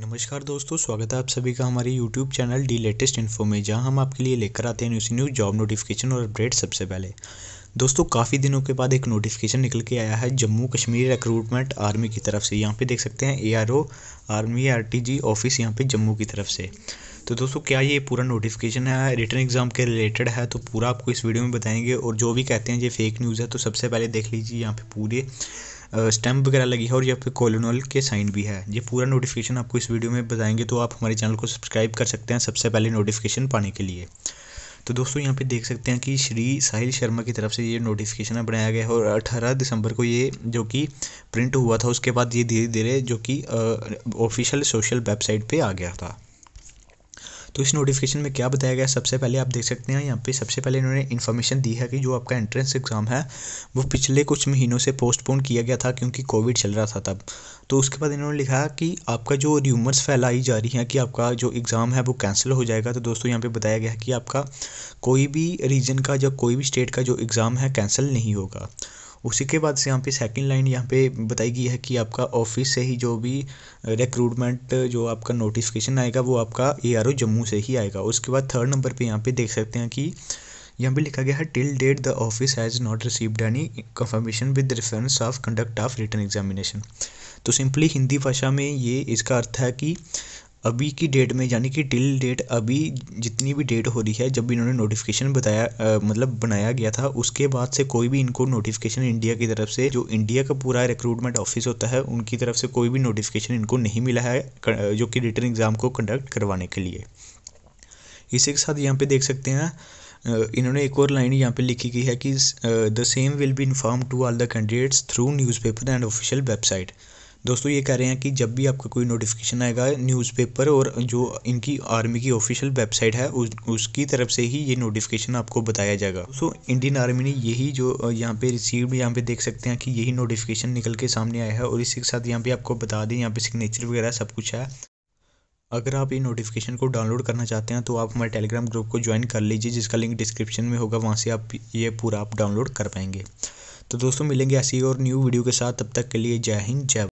नमस्कार दोस्तों स्वागत है आप सभी का हमारे YouTube channel the latest info में जहां हम आपके लिए लेकर आते हैं न्यूज़ न्यूज़ जॉब नोटिफिकेशन और अपडेट सबसे पहले दोस्तों काफ़ी दिनों के बाद एक नोटिफिकेशन निकल के आया है जम्मू कश्मीर रिक्रूटमेंट आर्मी की तरफ से यहाँ पे देख सकते हैं ए आर्मी आर ऑफिस यहाँ पे जम्मू की तरफ से तो दोस्तों क्या ये पूरा नोटिफिकेशन है रिटर्न एग्ज़ाम के रिलेटेड है तो पूरा आपको इस वीडियो में बताएंगे और जो भी कहते हैं ये फेक न्यूज़ है तो सबसे पहले देख लीजिए यहाँ पर पूरे स्टैम्प वगैरह लगी है और यहाँ पे कॉलोनल के साइन भी है ये पूरा नोटिफिकेशन आपको इस वीडियो में बताएंगे तो आप हमारे चैनल को सब्सक्राइब कर सकते हैं सबसे पहले नोटिफिकेशन पाने के लिए तो दोस्तों यहाँ पे देख सकते हैं कि श्री साहिल शर्मा की तरफ से ये नोटिफिकेशन बनाया गया है और 18 दिसंबर को ये जो कि प्रिंट हुआ था उसके बाद ये धीरे धीरे जो कि ऑफिशियल सोशल वेबसाइट पे आ गया था तो इस नोटिफिकेशन में क्या बताया गया सबसे पहले आप देख सकते हैं यहाँ पे सबसे पहले इन्होंने इन्फॉर्मेशन दी है कि जो आपका एंट्रेंस एग्ज़ाम है वो पिछले कुछ महीनों से पोस्टपोन किया गया था क्योंकि कोविड चल रहा था तब तो उसके बाद इन्होंने लिखा कि आपका जो र्यूमर्स फैलाई जा रही हैं कि आपका जो एग्ज़ाम है वो कैंसिल हो जाएगा तो दोस्तों यहाँ पर बताया गया है कि आपका कोई भी रीजन का या कोई भी स्टेट का जो एग्ज़ाम है कैंसिल नहीं होगा उसी के बाद से यहाँ पे सेकंड लाइन यहाँ पे बताई गई है कि आपका ऑफिस से ही जो भी रिक्रूटमेंट जो आपका नोटिफिकेशन आएगा वो आपका ए आर ओ जम्मू से ही आएगा उसके बाद थर्ड नंबर पे यहाँ पे देख सकते हैं कि यहाँ पे लिखा गया है till date the office has not received any confirmation with reference of conduct of return examination तो सिंपली हिंदी भाषा में ये इसका अर्थ है कि अभी की डेट में यानी कि टिल डेट अभी जितनी भी डेट हो रही है जब इन्होंने नोटिफिकेशन बताया आ, मतलब बनाया गया था उसके बाद से कोई भी इनको नोटिफिकेशन इंडिया की तरफ से जो इंडिया का पूरा रिक्रूटमेंट ऑफिस होता है उनकी तरफ से कोई भी नोटिफिकेशन इनको नहीं मिला है जो कि रिटर्न एग्ज़ाम को कंडक्ट करवाने के लिए इसी के साथ यहाँ पे देख सकते हैं इन्होंने एक और लाइन यहाँ पे लिखी गई है कि the same will be inform to all the candidates through newspaper and official website दोस्तों ये कह रहे हैं कि जब भी आपका कोई नोटिफिकेशन आएगा न्यूज़पेपर और जो इनकी आर्मी की ऑफिशियल वेबसाइट है उस उसकी तरफ से ही ये नोटिफिकेशन आपको बताया जाएगा सो इंडियन आर्मी ने यही जो यहाँ पे रिसीव यहाँ पे देख सकते हैं कि यही नोटिफिकेशन निकल के सामने आया है और इसी के साथ यहाँ पे आपको बता दें यहाँ पे सिग्नेचर वगैरह सब कुछ है अगर आप ये नोटिफिकेशन को डाउनलोड करना चाहते हैं तो आप हमारे टेलीग्राम ग्रुप को ज्वाइन कर लीजिए जिसका लिंक डिस्क्रिप्शन में होगा वहाँ से आप ये पूरा आप डाउनलोड कर पाएंगे तो दोस्तों मिलेंगे ऐसी और न्यू वीडियो के साथ तब तक के लिए जय हिंद जय